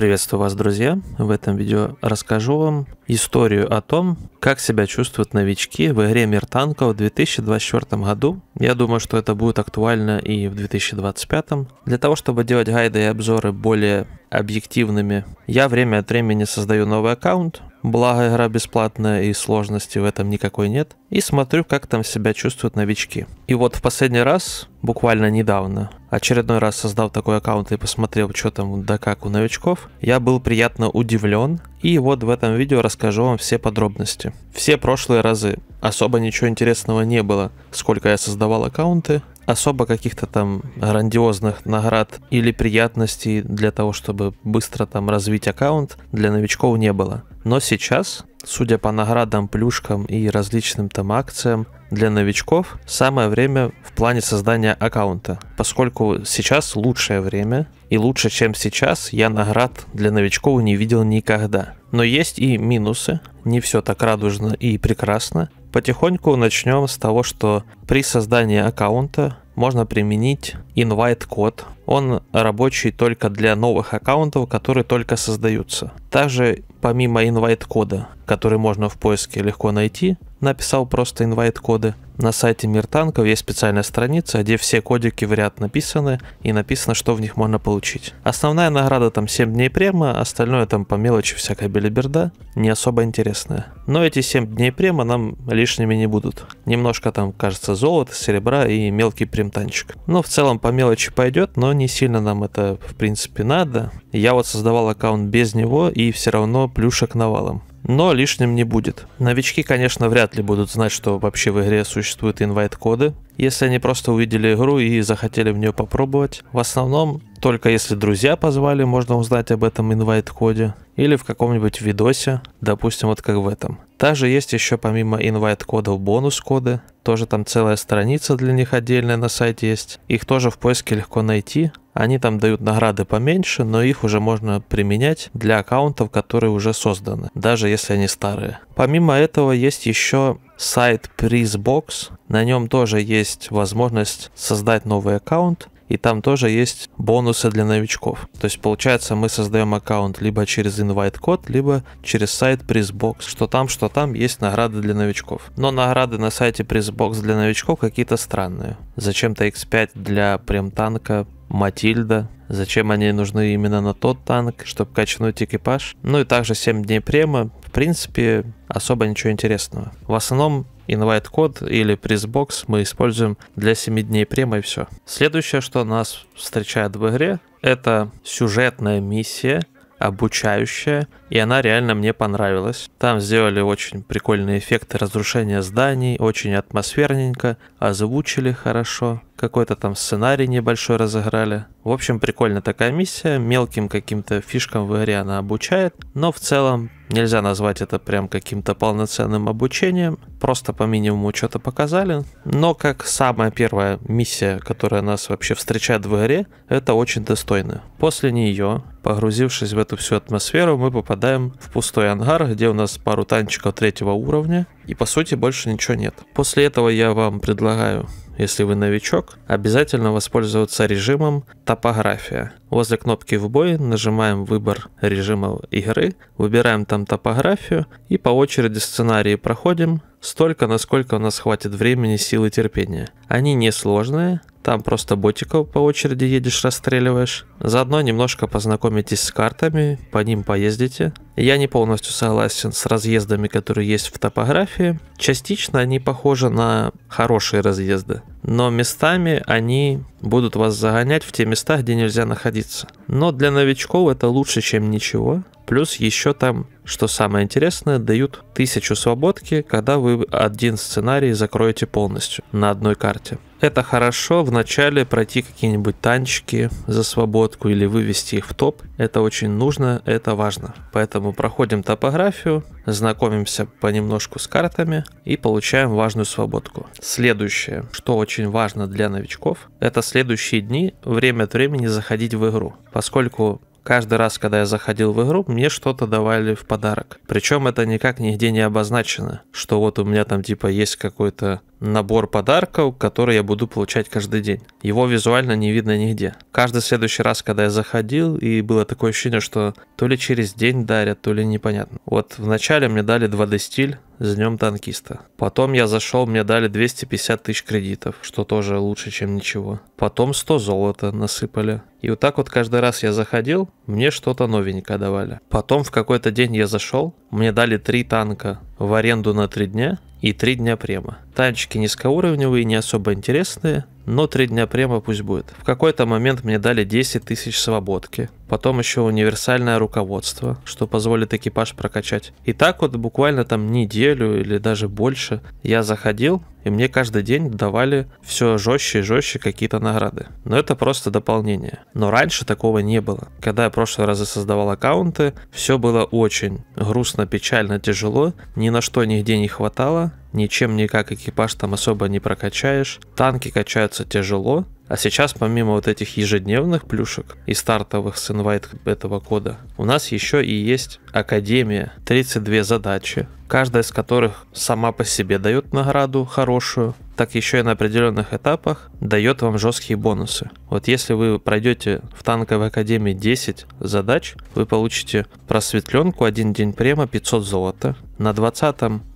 Приветствую вас, друзья! В этом видео расскажу вам историю о том, как себя чувствуют новички в игре «Мир танков» в 2024 году. Я думаю, что это будет актуально и в 2025. Для того, чтобы делать гайды и обзоры более объективными, я время от времени создаю новый аккаунт, Благо игра бесплатная и сложности в этом никакой нет. И смотрю, как там себя чувствуют новички. И вот в последний раз, буквально недавно, очередной раз создал такой аккаунт и посмотрел, что там да как у новичков, я был приятно удивлен. И вот в этом видео расскажу вам все подробности. Все прошлые разы особо ничего интересного не было, сколько я создавал аккаунты. Особо каких-то там грандиозных наград или приятностей для того, чтобы быстро там развить аккаунт, для новичков не было. Но сейчас, судя по наградам, плюшкам и различным там акциям, для новичков самое время в плане создания аккаунта, поскольку сейчас лучшее время, и лучше, чем сейчас, я наград для новичков не видел никогда. Но есть и минусы, не все так радужно и прекрасно. Потихоньку начнем с того, что при создании аккаунта можно применить invite-код. Он рабочий только для новых аккаунтов, которые только создаются. Также помимо invite-кода, который можно в поиске легко найти, написал просто инвайт-коды. На сайте Мир Танков есть специальная страница, где все кодики в ряд написаны и написано, что в них можно получить. Основная награда там 7 дней према, остальное там по мелочи всякая белиберда, не особо интересная. Но эти 7 дней према нам лишними не будут. Немножко там, кажется, золота, серебра и мелкий примтанчик. Но ну, в целом по мелочи пойдет, но не сильно нам это в принципе надо. Я вот создавал аккаунт без него и все равно плюшек навалом но лишним не будет. Новички, конечно, вряд ли будут знать, что вообще в игре существуют инвайт-коды, если они просто увидели игру и захотели в нее попробовать. В основном, только если друзья позвали, можно узнать об этом инвайт-коде или в каком-нибудь видосе, допустим, вот как в этом. Также есть еще помимо инвайт-кодов бонус-коды, тоже там целая страница для них отдельная на сайте есть. Их тоже в поиске легко найти. Они там дают награды поменьше, но их уже можно применять для аккаунтов, которые уже созданы, даже если они старые. Помимо этого есть еще сайт PrizBox. На нем тоже есть возможность создать новый аккаунт и там тоже есть бонусы для новичков. То есть получается мы создаем аккаунт либо через инвайт-код, либо через сайт PrizBox. Что там, что там есть награды для новичков. Но награды на сайте PrizBox для новичков какие-то странные. Зачем-то X5 для прем-танка, Матильда, зачем они нужны именно на тот танк, чтобы качнуть экипаж. Ну и также 7 дней према, в принципе, особо ничего интересного. В основном invite код или призбокс мы используем для 7 дней према и все. Следующее, что нас встречает в игре, это сюжетная миссия, обучающая, и она реально мне понравилась. Там сделали очень прикольные эффекты разрушения зданий, очень атмосферненько, озвучили хорошо какой-то там сценарий небольшой разыграли. В общем, прикольная такая миссия, мелким каким-то фишкам в игре она обучает, но в целом нельзя назвать это прям каким-то полноценным обучением, просто по минимуму что-то показали. Но как самая первая миссия, которая нас вообще встречает в игре, это очень достойно. После нее, погрузившись в эту всю атмосферу, мы попадаем в пустой ангар, где у нас пару танчиков третьего уровня, и по сути больше ничего нет. После этого я вам предлагаю если вы новичок, обязательно воспользоваться режимом «Топография». Возле кнопки «Вбой» нажимаем выбор режимов игры, выбираем там топографию и по очереди сценарии проходим, столько, насколько у нас хватит времени, сил и терпения. Они несложные, там просто ботиков по очереди едешь, расстреливаешь. Заодно немножко познакомитесь с картами, по ним поездите. Я не полностью согласен с разъездами, которые есть в топографии. Частично они похожи на хорошие разъезды. Но местами они будут вас загонять в те места, где нельзя находиться. Но для новичков это лучше, чем ничего. Плюс еще там, что самое интересное, дают тысячу свободки, когда вы один сценарий закроете полностью на одной карте это хорошо вначале пройти какие-нибудь танчики за свободку или вывести их в топ. Это очень нужно, это важно. Поэтому проходим топографию, знакомимся понемножку с картами и получаем важную свободку. Следующее, что очень важно для новичков, это следующие дни время от времени заходить в игру. Поскольку Каждый раз, когда я заходил в игру, мне что-то давали в подарок. Причем это никак нигде не обозначено, что вот у меня там типа есть какой-то набор подарков, который я буду получать каждый день. Его визуально не видно нигде. Каждый следующий раз, когда я заходил, и было такое ощущение, что то ли через день дарят, то ли непонятно. Вот вначале мне дали 2D-стиль, с днем танкиста. Потом я зашел, мне дали 250 тысяч кредитов, что тоже лучше, чем ничего. Потом 100 золота насыпали. И вот так вот каждый раз я заходил, мне что-то новенькое давали. Потом в какой-то день я зашел, мне дали три танка в аренду на три дня и три дня према. Танчики низкоуровневые, не особо интересные, но три дня према пусть будет. В какой-то момент мне дали 10 тысяч свободки потом еще универсальное руководство, что позволит экипаж прокачать. И так вот буквально там неделю или даже больше я заходил, и мне каждый день давали все жестче и жестче какие-то награды. Но это просто дополнение. Но раньше такого не было. Когда я в прошлые разы создавал аккаунты, все было очень грустно, печально, тяжело, ни на что нигде не хватало, ничем никак экипаж там особо не прокачаешь. Танки качаются тяжело, а сейчас помимо вот этих ежедневных плюшек и стартовых с инвайт этого кода, у нас еще и есть Академия, 32 задачи, каждая из которых сама по себе дает награду хорошую, так еще и на определенных этапах дает вам жесткие бонусы. Вот если вы пройдете в танковой академии 10 задач, вы получите просветленку, один день према, 500 золота. На 20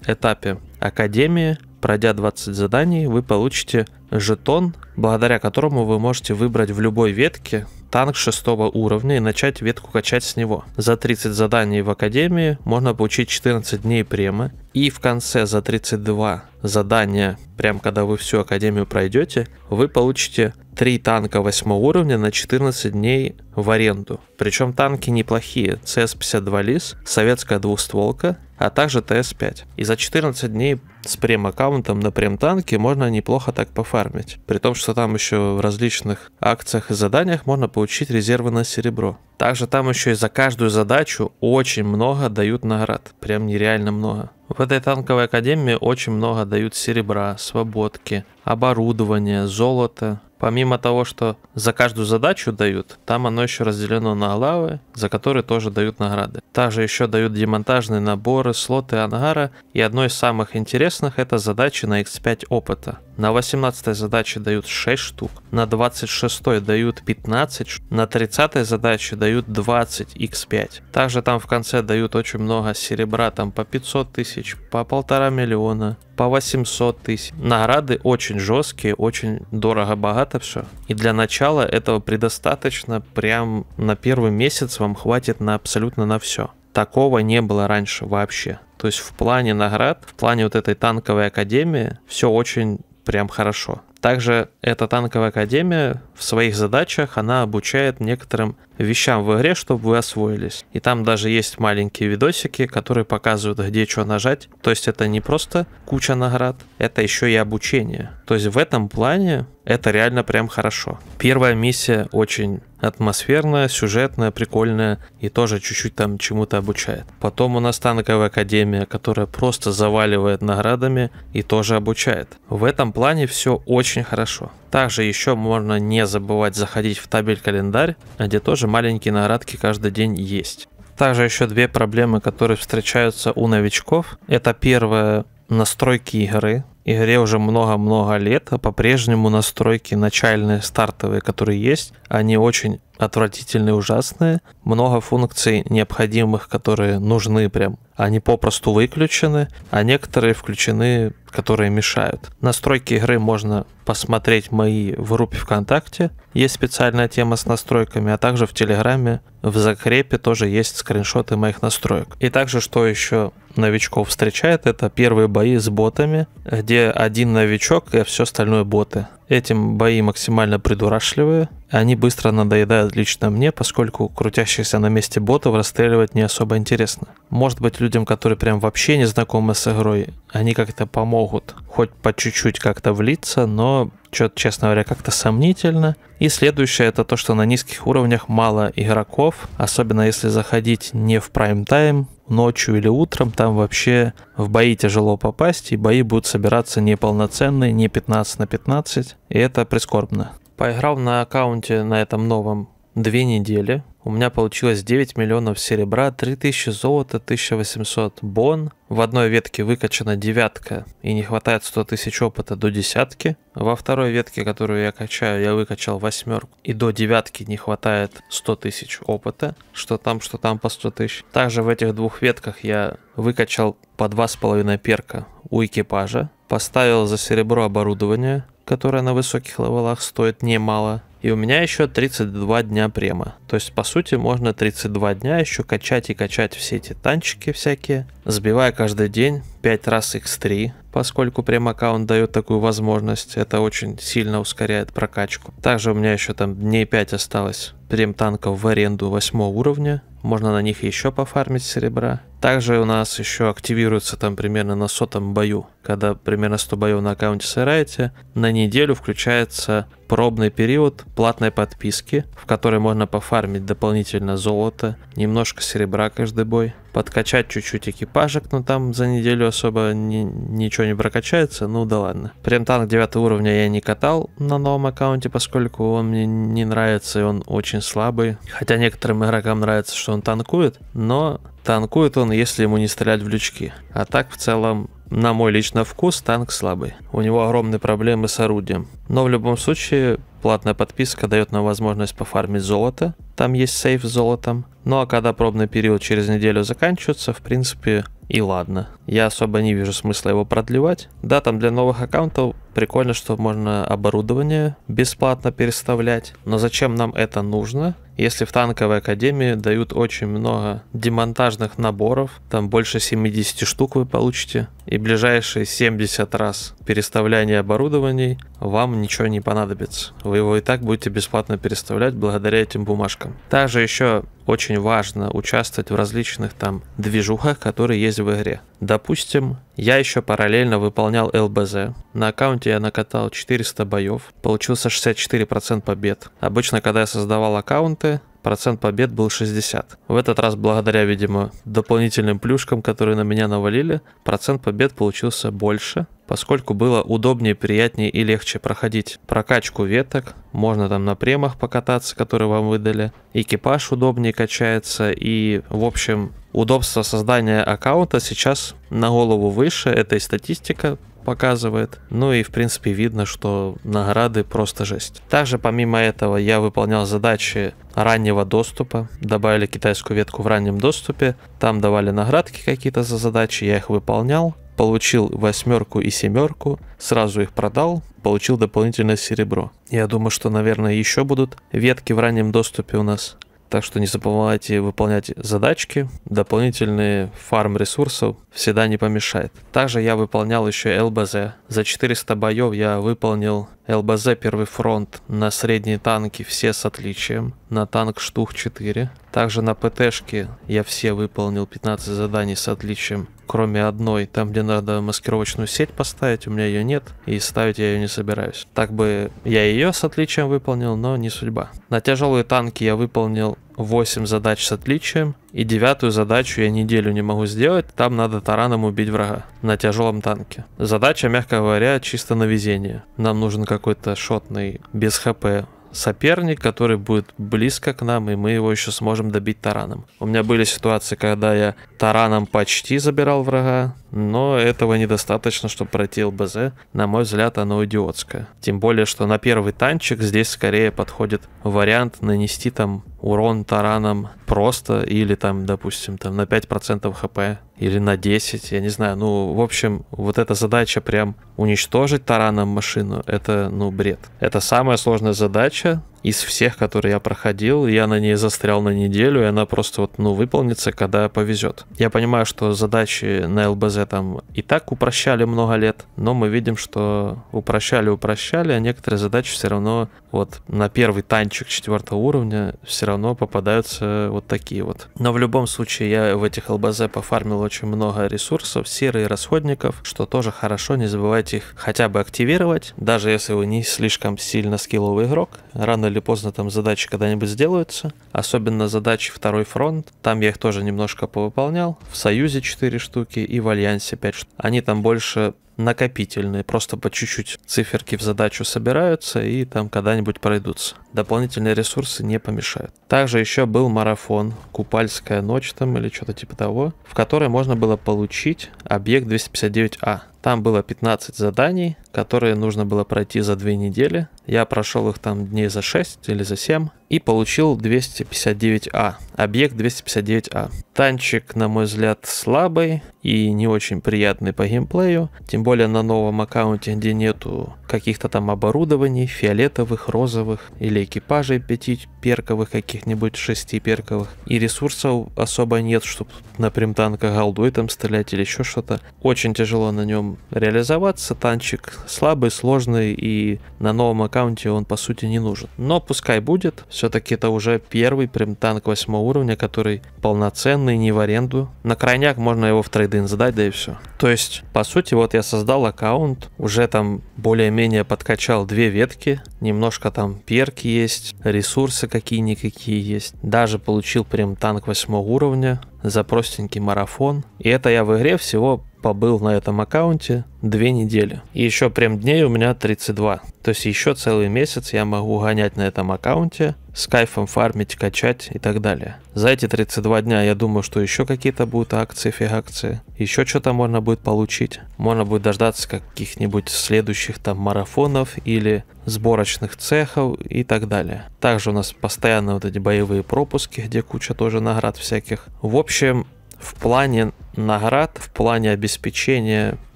этапе Академии, пройдя 20 заданий, вы получите жетон, благодаря которому вы можете выбрать в любой ветке танк шестого уровня и начать ветку качать с него. За 30 заданий в Академии можно получить 14 дней премы и в конце за 32 задания, прям когда вы всю Академию пройдете, вы получите 3 танка 8 уровня на 14 дней в аренду. Причем танки неплохие, CS-52 ЛИС, советская двухстволка, а также ТС-5. И за 14 дней с прем-аккаунтом на прем-танке можно неплохо так пофармить. При том, что там еще в различных акциях и заданиях можно получить резервы на серебро. Также там еще и за каждую задачу очень много дают наград. Прям нереально много. В этой танковой академии очень много дают серебра, свободки, оборудования, золота Помимо того, что за каждую задачу дают, там оно еще разделено на главы, за которые тоже дают награды. Также еще дают демонтажные наборы, слоты ангара, и одной из самых интересных это задачи на x5 опыта. На 18 задаче дают 6 штук, на 26 дают 15, на 30 задаче дают 20 x5. Также там в конце дают очень много серебра, там по 500 тысяч, по полтора миллиона по 800 тысяч. Награды очень жесткие, очень дорого-богато все. И для начала этого предостаточно, прям на первый месяц вам хватит на абсолютно на все. Такого не было раньше вообще. То есть в плане наград, в плане вот этой танковой академии все очень прям хорошо. Также эта танковая академия в своих задачах она обучает некоторым вещам в игре, чтобы вы освоились. И там даже есть маленькие видосики, которые показывают, где что нажать. То есть это не просто куча наград, это еще и обучение. То есть в этом плане это реально прям хорошо. Первая миссия очень атмосферная, сюжетная, прикольная и тоже чуть-чуть там чему-то обучает. Потом у нас танковая академия, которая просто заваливает наградами и тоже обучает. В этом плане все очень хорошо. Также еще можно не забывать заходить в табель-календарь, где тоже маленькие наградки каждый день есть. Также еще две проблемы, которые встречаются у новичков. Это первое настройки игры. Игре уже много-много лет, а по-прежнему настройки начальные, стартовые, которые есть, они очень отвратительные, ужасные. Много функций необходимых, которые нужны прям, они попросту выключены, а некоторые включены которые мешают. Настройки игры можно посмотреть мои в группе ВКонтакте. Есть специальная тема с настройками, а также в Телеграме. В закрепе тоже есть скриншоты моих настроек. И также, что еще новичков встречает, это первые бои с ботами, где один новичок и все остальное боты. Этим бои максимально придурашливые, они быстро надоедают лично мне, поскольку крутящихся на месте ботов расстреливать не особо интересно. Может быть людям, которые прям вообще не знакомы с игрой, они как-то помогут могут хоть по чуть-чуть как-то влиться, но что-то, честно говоря, как-то сомнительно. И следующее это то, что на низких уровнях мало игроков, особенно если заходить не в прайм-тайм, ночью или утром, там вообще в бои тяжело попасть, и бои будут собираться неполноценные, не 15 на 15, и это прискорбно. Поиграл на аккаунте на этом новом две недели, у меня получилось 9 миллионов серебра, 3000 золота, 1800 бон. В одной ветке выкачана девятка и не хватает 100 тысяч опыта до десятки. Во второй ветке, которую я качаю, я выкачал восьмерку и до девятки не хватает 100 тысяч опыта. Что там, что там по 100 тысяч. Также в этих двух ветках я выкачал по два с половиной перка у экипажа. Поставил за серебро оборудование, которое на высоких левелах стоит немало и у меня еще 32 дня према. То есть, по сути, можно 32 дня еще качать и качать все эти танчики всякие, сбивая каждый день 5 раз x3, поскольку прем-аккаунт дает такую возможность. Это очень сильно ускоряет прокачку. Также у меня еще там дней 5 осталось прем танков в аренду 8 уровня. Можно на них еще пофармить серебра. Также у нас еще активируется там примерно на сотом бою, когда примерно 100 боев на аккаунте сыграете, на неделю включается пробный период платной подписки, в которой можно пофармить дополнительно золото, немножко серебра каждый бой, подкачать чуть-чуть экипажек, но там за неделю особо ни, ничего не прокачается, ну да ладно. Прям танк 9 уровня я не катал на новом аккаунте, поскольку он мне не нравится и он очень слабый. Хотя некоторым игрокам нравится, что он танкует, но Танкует он, если ему не стрелять в лючки. А так, в целом, на мой личный вкус, танк слабый. У него огромные проблемы с орудием. Но в любом случае, платная подписка дает нам возможность пофармить золото. Там есть сейф с золотом. Ну а когда пробный период через неделю заканчивается, в принципе, и ладно. Я особо не вижу смысла его продлевать. Да, там для новых аккаунтов прикольно, что можно оборудование бесплатно переставлять. Но зачем нам это нужно, если в танковой академии дают очень много демонтажных наборов, там больше 70 штук вы получите, и ближайшие 70 раз переставления оборудований вам ничего не понадобится. Вы его и так будете бесплатно переставлять благодаря этим бумажкам. Также еще очень важно участвовать в различных там движухах, которые есть в игре. Допустим, я еще параллельно выполнял ЛБЗ. На аккаунте я накатал 400 боев, получился 64% побед. Обычно, когда я создавал аккаунты, процент побед был 60. В этот раз, благодаря, видимо, дополнительным плюшкам, которые на меня навалили, процент побед получился больше поскольку было удобнее, приятнее и легче проходить прокачку веток, можно там на премах покататься, которые вам выдали, экипаж удобнее качается и, в общем, удобство создания аккаунта сейчас на голову выше, это и статистика показывает. Ну и, в принципе, видно, что награды просто жесть. Также, помимо этого, я выполнял задачи раннего доступа. Добавили китайскую ветку в раннем доступе. Там давали наградки какие-то за задачи, я их выполнял получил восьмерку и семерку, сразу их продал, получил дополнительное серебро. Я думаю, что, наверное, еще будут ветки в раннем доступе у нас. Так что не забывайте выполнять задачки. Дополнительный фарм ресурсов всегда не помешает. Также я выполнял еще ЛБЗ. За 400 боев я выполнил ЛБЗ первый фронт на средние танки все с отличием, на танк Штух 4. Также на ПТшке я все выполнил 15 заданий с отличием, кроме одной, там где надо маскировочную сеть поставить, у меня ее нет, и ставить я ее не собираюсь. Так бы я ее с отличием выполнил, но не судьба. На тяжелые танки я выполнил 8 задач с отличием, и девятую задачу я неделю не могу сделать, там надо тараном убить врага на тяжелом танке. Задача, мягко говоря, чисто на везение. Нам нужен какой-то шотный без хп соперник, который будет близко к нам, и мы его еще сможем добить тараном. У меня были ситуации, когда я тараном почти забирал врага, но этого недостаточно, чтобы пройти ЛБЗ. На мой взгляд, оно идиотское. Тем более, что на первый танчик здесь скорее подходит вариант нанести там урон тараном просто или там, допустим, там на 5% хп или на 10, я не знаю. Ну, в общем, вот эта задача прям уничтожить тараном машину, это, ну, бред. Это самая сложная задача из всех, которые я проходил, я на ней застрял на неделю, и она просто вот, ну, выполнится, когда повезет. Я понимаю, что задачи на ЛБЗ там и так упрощали много лет, но мы видим, что упрощали, упрощали, а некоторые задачи все равно вот на первый танчик четвертого уровня все равно попадаются вот такие вот. Но в любом случае я в этих ЛБЗ пофармил очень много ресурсов, серы и расходников, что тоже хорошо, не забывайте их хотя бы активировать, даже если вы не слишком сильно скилловый игрок, рано или поздно там задачи когда-нибудь сделаются. Особенно задачи второй фронт. Там я их тоже немножко повыполнял. В Союзе 4 штуки и в Альянсе 5 штук. Они там больше накопительные, просто по чуть-чуть циферки в задачу собираются и там когда-нибудь пройдутся. Дополнительные ресурсы не помешают. Также еще был марафон «Купальская ночь» там или что-то типа того, в которой можно было получить объект 259А. Там было 15 заданий, которые нужно было пройти за две недели. Я прошел их там дней за 6 или за 7 и получил 259А, объект 259А. Танчик, на мой взгляд, слабый и не очень приятный по геймплею, тем более на новом аккаунте, где нету каких-то там оборудований, фиолетовых, розовых или экипажей 5 перковых каких-нибудь, 6 перковых, и ресурсов особо нет, чтобы на примтанка голдой там стрелять или еще что-то. Очень тяжело на нем реализоваться, танчик слабый, сложный и на новом аккаунте он по сути не нужен. Но пускай будет, все все-таки это уже первый прям танк восьмого уровня, который полноценный, не в аренду. На крайняк можно его в трейдинг сдать, да и все. То есть, по сути, вот я создал аккаунт, уже там более-менее подкачал две ветки, немножко там перки есть, ресурсы какие-никакие есть. Даже получил прям танк восьмого уровня за простенький марафон. И это я в игре всего побыл на этом аккаунте две недели. И еще прям дней у меня 32. То есть еще целый месяц я могу гонять на этом аккаунте, с кайфом фармить, качать и так далее. За эти 32 дня я думаю, что еще какие-то будут акции, фиг акции, Еще что-то можно будет получить. Можно будет дождаться каких-нибудь следующих там марафонов или сборочных цехов и так далее. Также у нас постоянно вот эти боевые пропуски, где куча тоже наград всяких. В общем, в плане наград, в плане обеспечения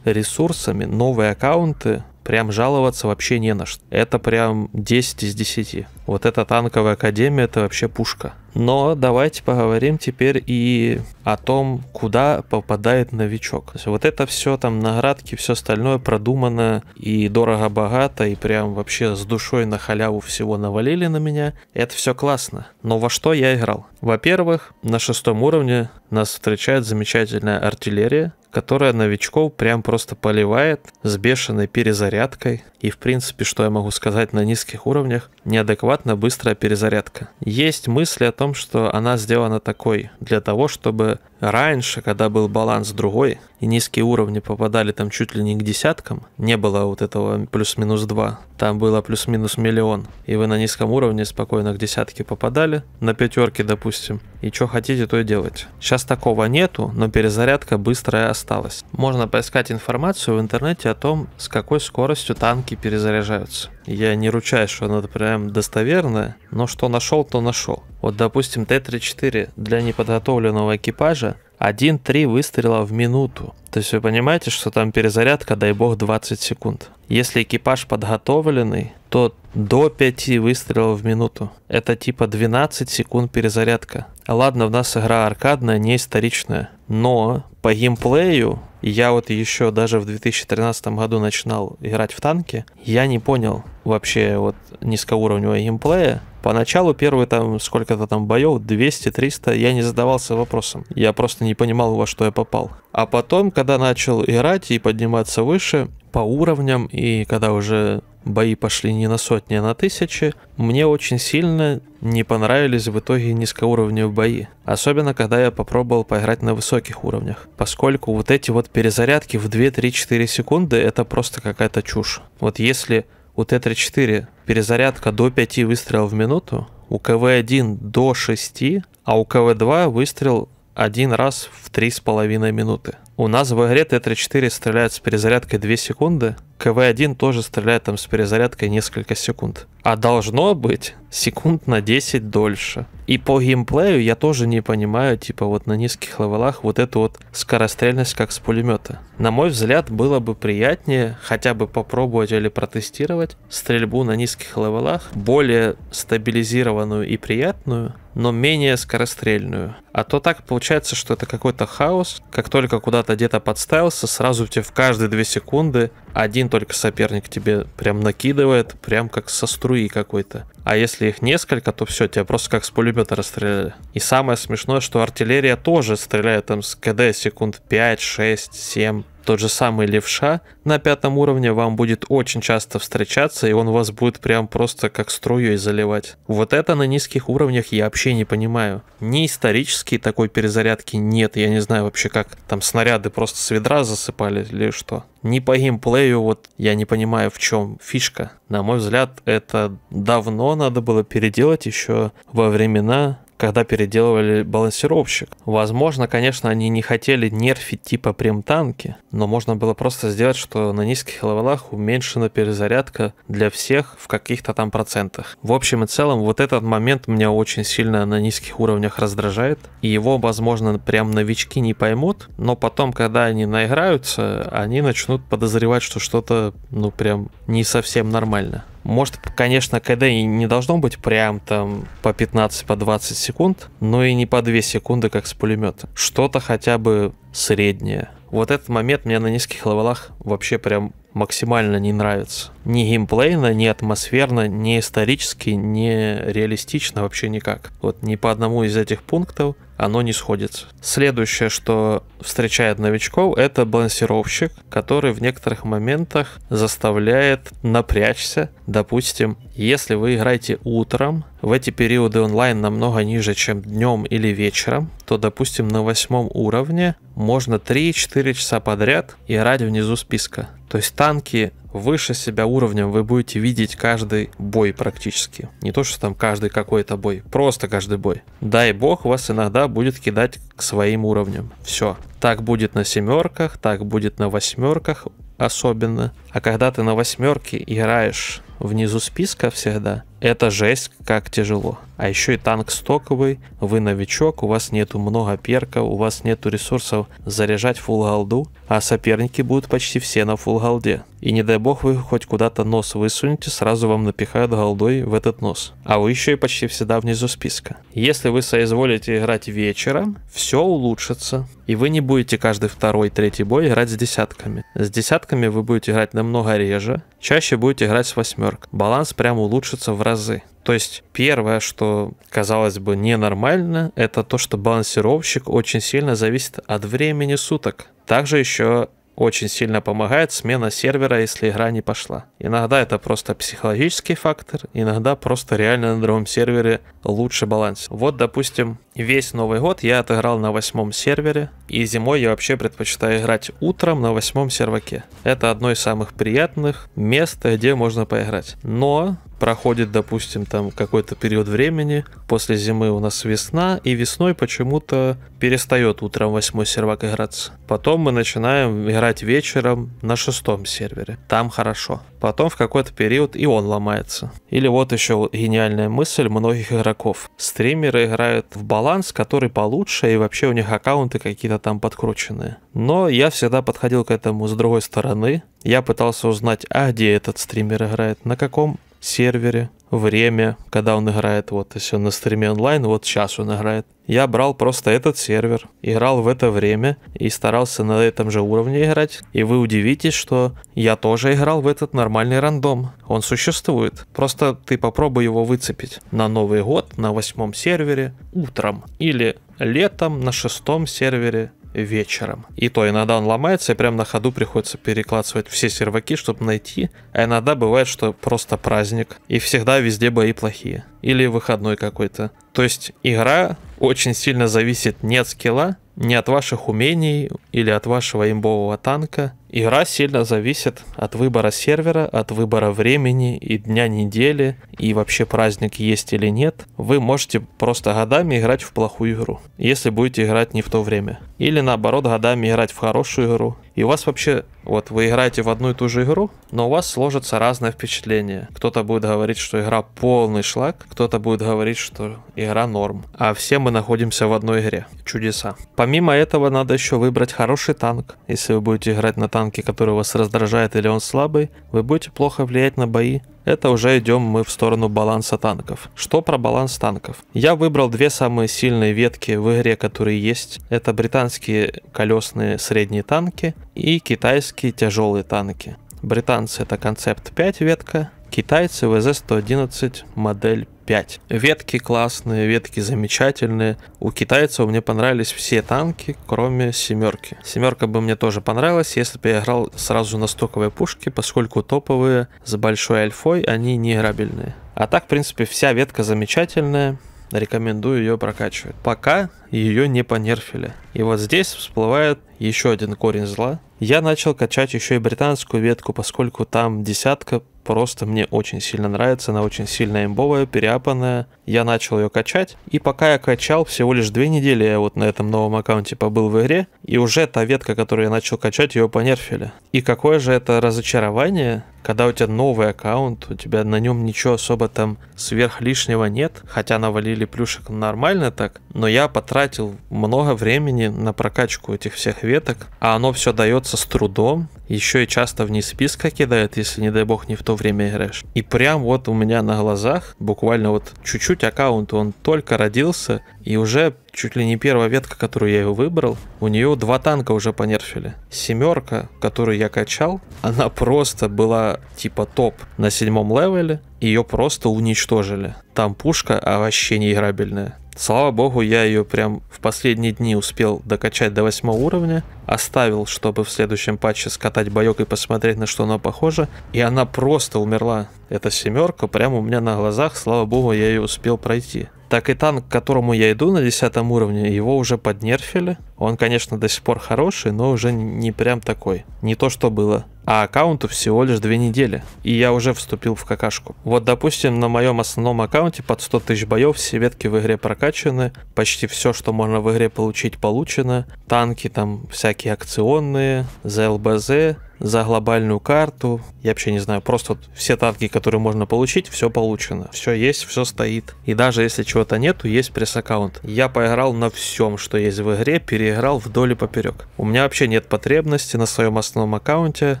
ресурсами новые аккаунты Прям жаловаться вообще не на что. Это прям 10 из 10. Вот эта танковая академия, это вообще пушка. Но давайте поговорим теперь и о том, куда попадает новичок. То есть вот это все там наградки, все остальное продумано и дорого-богато, и прям вообще с душой на халяву всего навалили на меня. Это все классно. Но во что я играл? Во-первых, на шестом уровне нас встречает замечательная артиллерия, которая новичков прям просто поливает с бешеной перезарядкой. И в принципе, что я могу сказать на низких уровнях, неадекватно быстрая перезарядка. Есть мысли о том, что она сделана такой для того, чтобы Раньше, когда был баланс другой, и низкие уровни попадали там чуть ли не к десяткам, не было вот этого плюс-минус 2, там было плюс-минус миллион, и вы на низком уровне спокойно к десятке попадали, на пятерке, допустим, и что хотите, то и делать. Сейчас такого нету, но перезарядка быстрая осталась. Можно поискать информацию в интернете о том, с какой скоростью танки перезаряжаются. Я не ручаюсь, что она прям достоверная, но что нашел, то нашел. Вот, допустим, Т-34 для неподготовленного экипажа один три выстрела в минуту. То есть вы понимаете, что там перезарядка, дай бог, 20 секунд. Если экипаж подготовленный, то до 5 выстрелов в минуту. Это типа 12 секунд перезарядка. Ладно, в нас игра аркадная, не историчная. Но по геймплею, я вот еще даже в 2013 году начинал играть в танки, я не понял вообще вот низкоуровневого геймплея, Поначалу первые там сколько-то там боев, 200-300, я не задавался вопросом. Я просто не понимал, во что я попал. А потом, когда начал играть и подниматься выше, по уровням, и когда уже бои пошли не на сотни, а на тысячи, мне очень сильно не понравились в итоге низкоуровневые бои. Особенно, когда я попробовал поиграть на высоких уровнях. Поскольку вот эти вот перезарядки в 2-3-4 секунды, это просто какая-то чушь. Вот если у Т-34 перезарядка до 5 выстрелов в минуту, у КВ-1 до 6, а у КВ-2 выстрел один раз в 3,5 минуты. У нас в игре Т-34 стреляет с перезарядкой 2 секунды, КВ-1 тоже стреляет там с перезарядкой несколько секунд. А должно быть секунд на 10 дольше. И по геймплею я тоже не понимаю, типа вот на низких левелах вот эту вот скорострельность как с пулемета. На мой взгляд, было бы приятнее хотя бы попробовать или протестировать стрельбу на низких левелах, более стабилизированную и приятную, но менее скорострельную. А то так получается, что это какой-то хаос. Как только куда-то где-то подставился, сразу тебе в каждые 2 секунды один один только соперник тебе прям накидывает, прям как со струи какой-то. А если их несколько, то все, тебя просто как с пулемета расстреляли. И самое смешное, что артиллерия тоже стреляет там с КД секунд 5, 6, 7. Тот же самый левша на пятом уровне вам будет очень часто встречаться, и он вас будет прям просто как струей заливать. Вот это на низких уровнях я вообще не понимаю. Ни исторически такой перезарядки нет, я не знаю вообще как там снаряды просто с ведра засыпали или что. Ни по геймплею вот я не понимаю в чем фишка. На мой взгляд это давно надо было переделать еще во времена когда переделывали балансировщик. Возможно, конечно, они не хотели нерфить типа прем танки, но можно было просто сделать, что на низких левелах уменьшена перезарядка для всех в каких-то там процентах. В общем и целом, вот этот момент меня очень сильно на низких уровнях раздражает, и его, возможно, прям новички не поймут, но потом, когда они наиграются, они начнут подозревать, что что-то, ну, прям не совсем нормально. Может, конечно, КД не должно быть прям там по 15-20 по 20 секунд, но и не по 2 секунды, как с пулемета. Что-то хотя бы среднее. Вот этот момент мне на низких левелах вообще прям максимально не нравится. Ни геймплейно, ни атмосферно, ни исторически, ни реалистично вообще никак. Вот ни по одному из этих пунктов оно не сходится. Следующее, что встречает новичков, это балансировщик, который в некоторых моментах заставляет напрячься. Допустим, если вы играете утром, в эти периоды онлайн намного ниже, чем днем или вечером, то, допустим, на восьмом уровне можно 3-4 часа подряд играть внизу списка. То есть танки выше себя уровнем вы будете видеть каждый бой практически. Не то, что там каждый какой-то бой, просто каждый бой. Дай бог, вас иногда будет кидать к своим уровням. Все. Так будет на семерках, так будет на восьмерках особенно. А когда ты на восьмерке играешь внизу списка всегда, это жесть, как тяжело. А еще и танк стоковый, вы новичок, у вас нету много перка, у вас нету ресурсов заряжать фул голду, а соперники будут почти все на фул голде. И не дай бог вы хоть куда-то нос высунете, сразу вам напихают голдой в этот нос. А вы еще и почти всегда внизу списка. Если вы соизволите играть вечером, все улучшится. И вы не будете каждый второй, третий бой играть с десятками. С десятками вы будете играть намного реже, чаще будете играть с восьмерк. Баланс прям улучшится в разы. То есть первое, что, казалось бы, ненормально, это то, что балансировщик очень сильно зависит от времени суток. Также еще очень сильно помогает смена сервера, если игра не пошла. Иногда это просто психологический фактор, иногда просто реально на другом сервере лучше баланс. Вот, допустим, весь Новый год я отыграл на восьмом сервере, и зимой я вообще предпочитаю играть утром на восьмом серваке. Это одно из самых приятных мест, где можно поиграть. Но проходит, допустим, там какой-то период времени, после зимы у нас весна, и весной почему-то перестает утром восьмой сервак играться. Потом мы начинаем играть вечером на шестом сервере. Там хорошо. Потом в какой-то период и он ломается. Или вот еще гениальная мысль многих игроков. Стримеры играют в баланс, который получше, и вообще у них аккаунты какие-то там подкрученные. Но я всегда подходил к этому с другой стороны. Я пытался узнать, а где этот стример играет, на каком сервере, время, когда он играет, вот если он на стриме онлайн, вот сейчас он играет. Я брал просто этот сервер, играл в это время и старался на этом же уровне играть. И вы удивитесь, что я тоже играл в этот нормальный рандом. Он существует. Просто ты попробуй его выцепить на Новый год на восьмом сервере утром или летом на шестом сервере вечером. И то иногда он ломается, и прям на ходу приходится перекладывать все серваки, чтобы найти. А иногда бывает, что просто праздник. И всегда везде бои плохие. Или выходной какой-то. То есть игра очень сильно зависит не от скилла, не от ваших умений, или от вашего имбового танка. Игра сильно зависит от выбора сервера, от выбора времени и дня недели, и вообще праздник есть или нет. Вы можете просто годами играть в плохую игру, если будете играть не в то время. Или наоборот, годами играть в хорошую игру. И у вас вообще, вот вы играете в одну и ту же игру, но у вас сложится разное впечатление. Кто-то будет говорить, что игра полный шлак, кто-то будет говорить, что игра норм. А все мы находимся в одной игре. Чудеса. Помимо этого, надо еще выбрать характер хороший танк. Если вы будете играть на танке, который вас раздражает или он слабый, вы будете плохо влиять на бои. Это уже идем мы в сторону баланса танков. Что про баланс танков? Я выбрал две самые сильные ветки в игре, которые есть. Это британские колесные средние танки и китайские тяжелые танки. Британцы это концепт 5 ветка, китайцы ВЗ-111 модель 5. Ветки классные, ветки замечательные. У китайцев мне понравились все танки, кроме семерки. Семерка бы мне тоже понравилась, если бы я играл сразу на стоковые пушки, поскольку топовые с большой альфой, они не играбельные. А так, в принципе, вся ветка замечательная рекомендую ее прокачивать. Пока ее не понерфили. И вот здесь всплывает еще один корень зла. Я начал качать еще и британскую ветку, поскольку там десятка просто мне очень сильно нравится, она очень сильно имбовая, переапанная. Я начал ее качать, и пока я качал, всего лишь две недели я вот на этом новом аккаунте побыл в игре, и уже та ветка, которую я начал качать, ее понерфили. И какое же это разочарование, когда у тебя новый аккаунт, у тебя на нем ничего особо там сверх лишнего нет, хотя навалили плюшек нормально так, но я потратил много времени на прокачку этих всех веток, а оно все дается с трудом, еще и часто вниз списка кидает, если, не дай бог, не в то время играешь. И прям вот у меня на глазах, буквально вот чуть-чуть аккаунт, он только родился, и уже чуть ли не первая ветка, которую я ее выбрал, у нее два танка уже понерфили. Семерка, которую я качал, она просто была типа топ на седьмом левеле, ее просто уничтожили. Там пушка а вообще неиграбельная. Слава богу, я ее прям в последние дни успел докачать до восьмого уровня, оставил, чтобы в следующем патче скатать боек и посмотреть, на что она похожа, и она просто умерла. Эта семерка прямо у меня на глазах, слава богу, я ее успел пройти так и танк, к которому я иду на 10 уровне, его уже поднерфили. Он, конечно, до сих пор хороший, но уже не прям такой. Не то, что было. А аккаунту всего лишь две недели. И я уже вступил в какашку. Вот, допустим, на моем основном аккаунте под 100 тысяч боев все ветки в игре прокачаны. Почти все, что можно в игре получить, получено. Танки там всякие акционные, ЗЛБЗ, за глобальную карту. Я вообще не знаю, просто вот все танки, которые можно получить, все получено. Все есть, все стоит. И даже если чего-то нету, есть пресс-аккаунт. Я поиграл на всем, что есть в игре, переиграл вдоль и поперек. У меня вообще нет потребности на своем основном аккаунте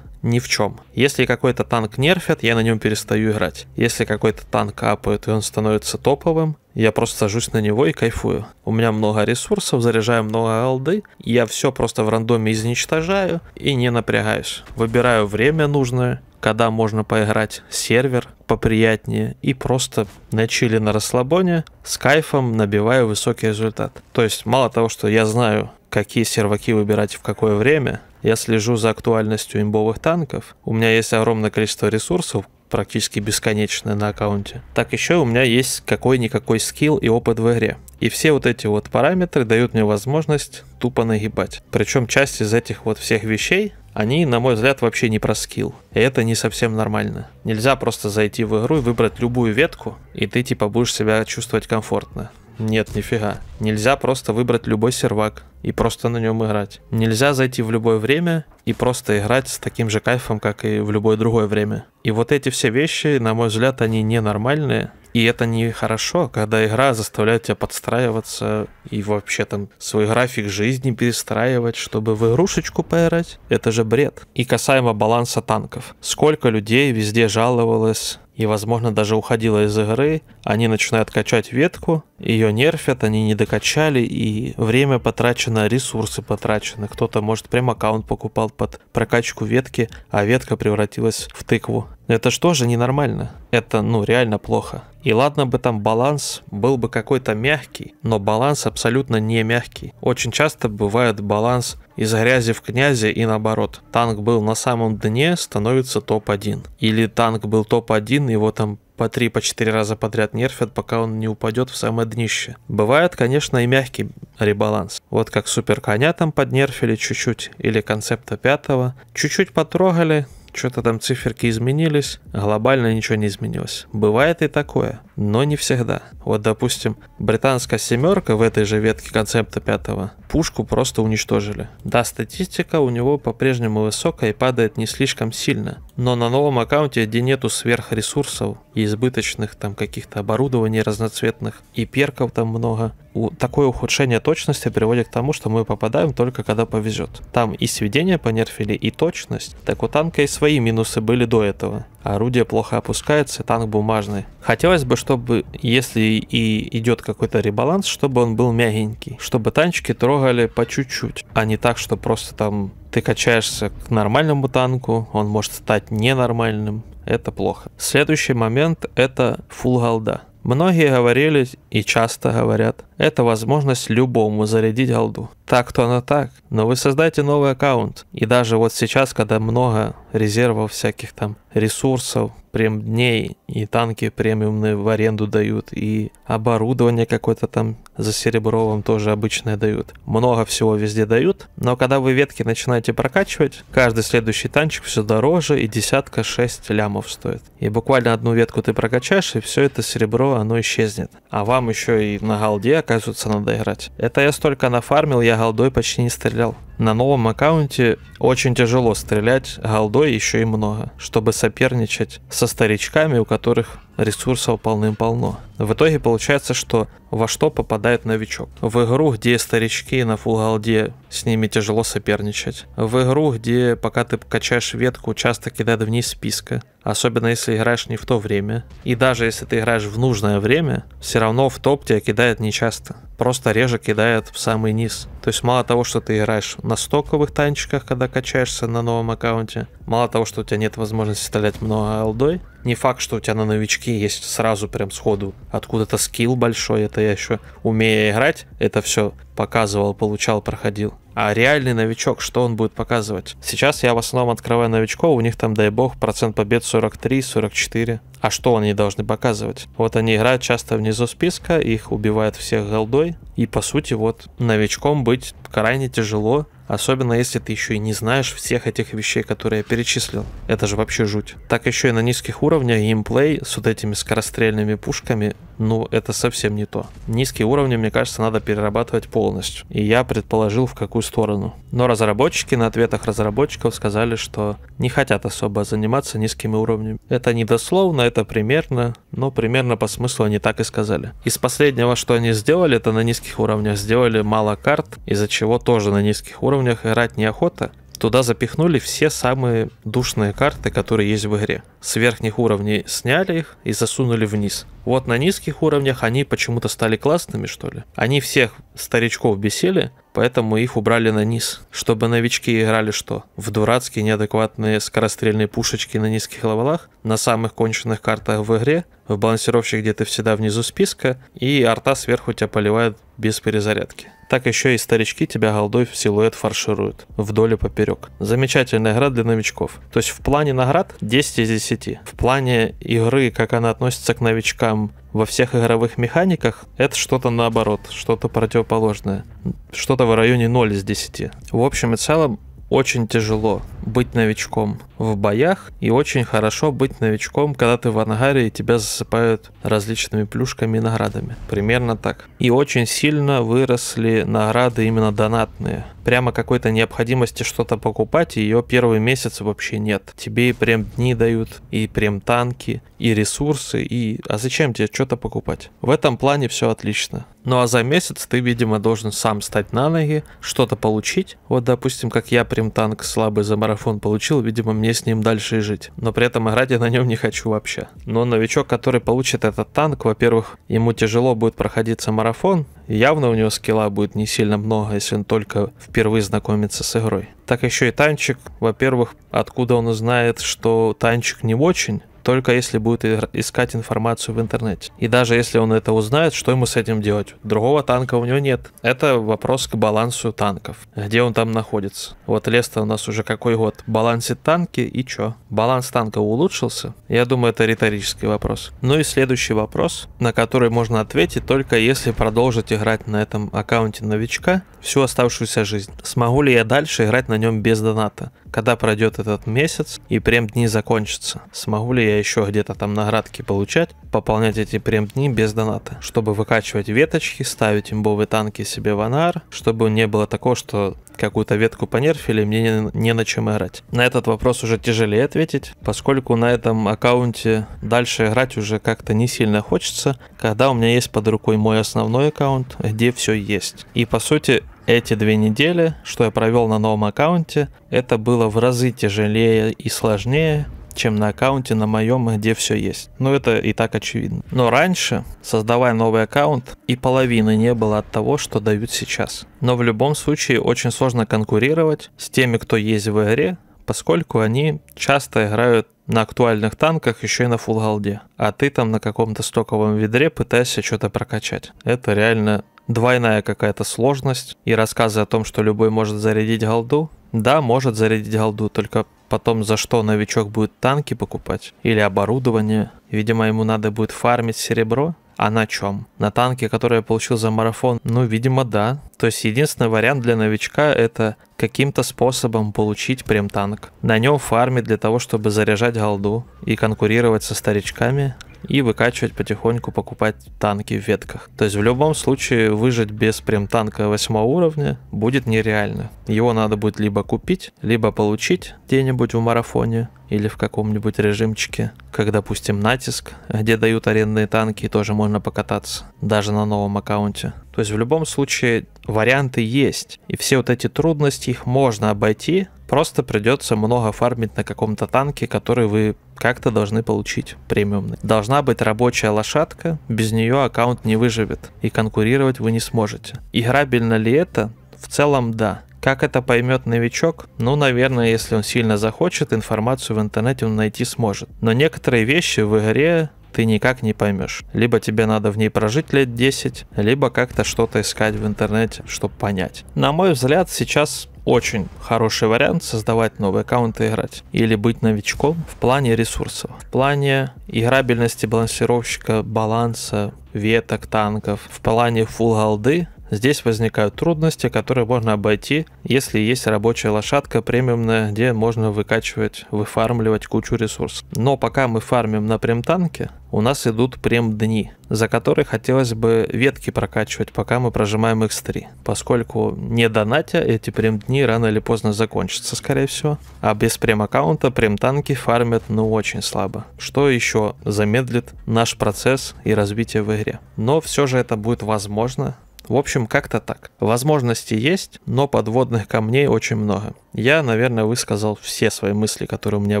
ни в чем. Если какой-то танк нерфят, я на нем перестаю играть. Если какой-то танк апает и он становится топовым, я просто сажусь на него и кайфую. У меня много ресурсов, заряжаю много алды, я все просто в рандоме изничтожаю и не напрягаюсь. Выбираю время нужное, когда можно поиграть сервер поприятнее и просто на чили на расслабоне с кайфом набиваю высокий результат. То есть мало того, что я знаю, какие серваки выбирать в какое время, я слежу за актуальностью имбовых танков, у меня есть огромное количество ресурсов, практически бесконечная на аккаунте. Так еще у меня есть какой-никакой скилл и опыт в игре. И все вот эти вот параметры дают мне возможность тупо нагибать. Причем часть из этих вот всех вещей, они, на мой взгляд, вообще не про скилл. И это не совсем нормально. Нельзя просто зайти в игру и выбрать любую ветку, и ты типа будешь себя чувствовать комфортно. Нет, нифига. Нельзя просто выбрать любой сервак и просто на нем играть. Нельзя зайти в любое время и просто играть с таким же кайфом, как и в любое другое время. И вот эти все вещи, на мой взгляд, они ненормальные. И это не хорошо, когда игра заставляет тебя подстраиваться и вообще там свой график жизни перестраивать, чтобы в игрушечку поиграть. Это же бред. И касаемо баланса танков. Сколько людей везде жаловалось и, возможно, даже уходила из игры, они начинают качать ветку, ее нерфят, они не докачали, и время потрачено, ресурсы потрачены. Кто-то, может, прям аккаунт покупал под прокачку ветки, а ветка превратилась в тыкву. Это что же ненормально? Это, ну, реально плохо. И ладно бы там баланс был бы какой-то мягкий, но баланс абсолютно не мягкий. Очень часто бывает баланс из грязи в князи и наоборот. Танк был на самом дне, становится топ-1. Или танк был топ-1, его там по 3 по четыре раза подряд нерфят, пока он не упадет в самое днище. Бывает, конечно, и мягкий ребаланс. Вот как супер коня там поднерфили чуть-чуть, или концепта пятого. Чуть-чуть потрогали, что-то там циферки изменились, глобально ничего не изменилось. Бывает и такое но не всегда. Вот, допустим, британская семерка в этой же ветке концепта пятого пушку просто уничтожили. Да, статистика у него по-прежнему высокая и падает не слишком сильно, но на новом аккаунте, где нету сверхресурсов и избыточных там каких-то оборудований разноцветных, и перков там много, У такое ухудшение точности приводит к тому, что мы попадаем только когда повезет. Там и сведения понерфили, и точность. Так у танка и свои минусы были до этого. Орудие плохо опускается, танк бумажный. Хотелось бы, чтобы чтобы, если и идет какой-то ребаланс, чтобы он был мягенький, чтобы танчики трогали по чуть-чуть, а не так, что просто там ты качаешься к нормальному танку, он может стать ненормальным. Это плохо. Следующий момент — это фулл голда. Многие говорили и часто говорят, это возможность любому зарядить голду. Так-то она так, но вы создаете новый аккаунт. И даже вот сейчас, когда много резервов всяких там ресурсов, прем дней, и танки премиумные в аренду дают, и оборудование какое-то там за серебро вам тоже обычное дают. Много всего везде дают, но когда вы ветки начинаете прокачивать, каждый следующий танчик все дороже, и десятка 6 лямов стоит. И буквально одну ветку ты прокачаешь, и все это серебро, оно исчезнет. А вам еще и на голде оказывается, надо играть. Это я столько нафармил, я голдой почти не стрелял. На новом аккаунте очень тяжело стрелять, голдой еще и много, чтобы соперничать со старичками, у которых ресурсов полным-полно. В итоге получается, что во что попадает новичок. В игру, где старички на фулгалде, с ними тяжело соперничать. В игру, где пока ты качаешь ветку, часто кидают вниз списка. Особенно если играешь не в то время. И даже если ты играешь в нужное время, все равно в топ тебя кидает нечасто. Просто реже кидает в самый низ. То есть мало того, что ты играешь на стоковых танчиках, когда качаешься на новом аккаунте, мало того, что у тебя нет возможности стрелять много алдой, не факт, что у тебя на новичке есть сразу прям сходу откуда-то скилл большой, это я еще умею играть, это все показывал, получал, проходил. А реальный новичок, что он будет показывать? Сейчас я в основном открываю новичков, у них там, дай бог, процент побед 43-44. А что они должны показывать? Вот они играют часто внизу списка, их убивают всех голдой. И по сути, вот новичком быть крайне тяжело, Особенно если ты еще и не знаешь всех этих вещей, которые я перечислил. Это же вообще жуть. Так еще и на низких уровнях геймплей с вот этими скорострельными пушками ну это совсем не то. Низкие уровни, мне кажется, надо перерабатывать полностью. И я предположил, в какую сторону. Но разработчики на ответах разработчиков сказали, что не хотят особо заниматься низкими уровнями. Это не дословно, это примерно, но примерно по смыслу они так и сказали. Из последнего, что они сделали, это на низких уровнях сделали мало карт, из-за чего тоже на низких уровнях играть неохота. Туда запихнули все самые душные карты, которые есть в игре. С верхних уровней сняли их и засунули вниз. Вот на низких уровнях они почему-то стали классными, что ли. Они всех старичков бесили, поэтому их убрали на низ. Чтобы новички играли что? В дурацкие неадекватные скорострельные пушечки на низких левелах, на самых конченных картах в игре, в балансировщик, где то всегда внизу списка, и арта сверху тебя поливает без перезарядки. Так еще и старички тебя голдой в силуэт фаршируют. Вдоль и поперек. Замечательная игра для новичков. То есть в плане наград 10 из 10. В плане игры, как она относится к новичкам во всех игровых механиках, это что-то наоборот, что-то противоположное. Что-то в районе 0 из 10. В общем и целом, очень тяжело быть новичком в боях, и очень хорошо быть новичком, когда ты в ангаре и тебя засыпают различными плюшками и наградами. Примерно так. И очень сильно выросли награды именно донатные прямо какой-то необходимости что-то покупать, и ее первый месяц вообще нет. Тебе и прям дни дают, и прям танки, и ресурсы, и... А зачем тебе что-то покупать? В этом плане все отлично. Ну а за месяц ты, видимо, должен сам стать на ноги, что-то получить. Вот, допустим, как я прям танк слабый за марафон получил, видимо, мне с ним дальше и жить. Но при этом играть я на нем не хочу вообще. Но новичок, который получит этот танк, во-первых, ему тяжело будет проходиться марафон, Явно у него скилла будет не сильно много, если он только впервые знакомится с игрой. Так еще а и танчик, во-первых, откуда он узнает, что танчик не очень, только если будет искать информацию в интернете. И даже если он это узнает, что ему с этим делать? Другого танка у него нет. Это вопрос к балансу танков. Где он там находится? Вот Леста у нас уже какой год балансит танки и чё? Баланс танка улучшился? Я думаю, это риторический вопрос. Ну и следующий вопрос, на который можно ответить только если продолжить играть на этом аккаунте новичка всю оставшуюся жизнь. Смогу ли я дальше играть на нем без доната? когда пройдет этот месяц и премдни закончатся. Смогу ли я еще где-то там наградки получать, пополнять эти премдни без доната, чтобы выкачивать веточки, ставить имбовые танки себе в анар, чтобы не было такого, что какую-то ветку понерфили, мне не, не на чем играть. На этот вопрос уже тяжелее ответить, поскольку на этом аккаунте дальше играть уже как-то не сильно хочется, когда у меня есть под рукой мой основной аккаунт, где все есть. И по сути эти две недели, что я провел на новом аккаунте, это было в разы тяжелее и сложнее, чем на аккаунте на моем, где все есть. Но ну, это и так очевидно. Но раньше, создавая новый аккаунт, и половины не было от того, что дают сейчас. Но в любом случае очень сложно конкурировать с теми, кто есть в игре, поскольку они часто играют на актуальных танках еще и на фулгалде. А ты там на каком-то стоковом ведре пытаешься что-то прокачать. Это реально двойная какая-то сложность. И рассказы о том, что любой может зарядить голду. Да, может зарядить голду, только потом за что новичок будет танки покупать или оборудование. Видимо, ему надо будет фармить серебро. А на чем? На танке, который я получил за марафон? Ну, видимо, да. То есть единственный вариант для новичка это каким-то способом получить прем танк. На нем фармить для того, чтобы заряжать голду и конкурировать со старичками, и выкачивать потихоньку, покупать танки в ветках. То есть в любом случае выжить без прям танка 8 уровня будет нереально. Его надо будет либо купить, либо получить где-нибудь в марафоне или в каком-нибудь режимчике, как, допустим, натиск, где дают арендные танки, и тоже можно покататься, даже на новом аккаунте. То есть в любом случае варианты есть, и все вот эти трудности их можно обойти, Просто придется много фармить на каком-то танке, который вы как-то должны получить премиумный. Должна быть рабочая лошадка, без нее аккаунт не выживет, и конкурировать вы не сможете. Играбельно ли это? В целом да. Как это поймет новичок? Ну, наверное, если он сильно захочет, информацию в интернете он найти сможет. Но некоторые вещи в игре ты никак не поймешь. Либо тебе надо в ней прожить лет 10, либо как-то что-то искать в интернете, чтобы понять. На мой взгляд, сейчас очень хороший вариант создавать новый аккаунт и играть. Или быть новичком в плане ресурсов, в плане играбельности балансировщика, баланса, веток, танков, в плане фул голды Здесь возникают трудности, которые можно обойти, если есть рабочая лошадка премиумная, где можно выкачивать, выфармливать кучу ресурсов. Но пока мы фармим на премтанке, у нас идут прем-дни, за которые хотелось бы ветки прокачивать, пока мы прожимаем x3, поскольку не донатя эти прем-дни рано или поздно закончатся, скорее всего. А без прем-аккаунта прем-танки фармят ну очень слабо, что еще замедлит наш процесс и развитие в игре. Но все же это будет возможно, в общем, как-то так. Возможности есть, но подводных камней очень много. Я, наверное, высказал все свои мысли, которые у меня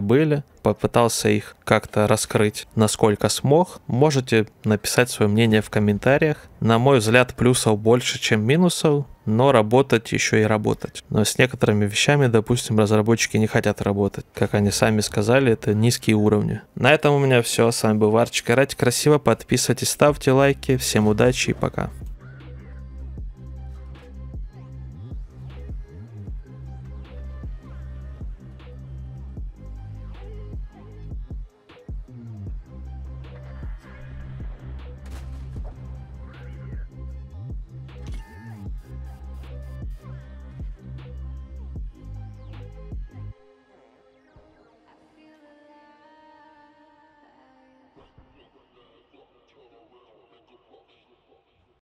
были, попытался их как-то раскрыть, насколько смог. Можете написать свое мнение в комментариях. На мой взгляд, плюсов больше, чем минусов, но работать еще и работать. Но с некоторыми вещами, допустим, разработчики не хотят работать. Как они сами сказали, это низкие уровни. На этом у меня все. С вами был Варчик Ради Красиво подписывайтесь, ставьте лайки. Всем удачи и пока.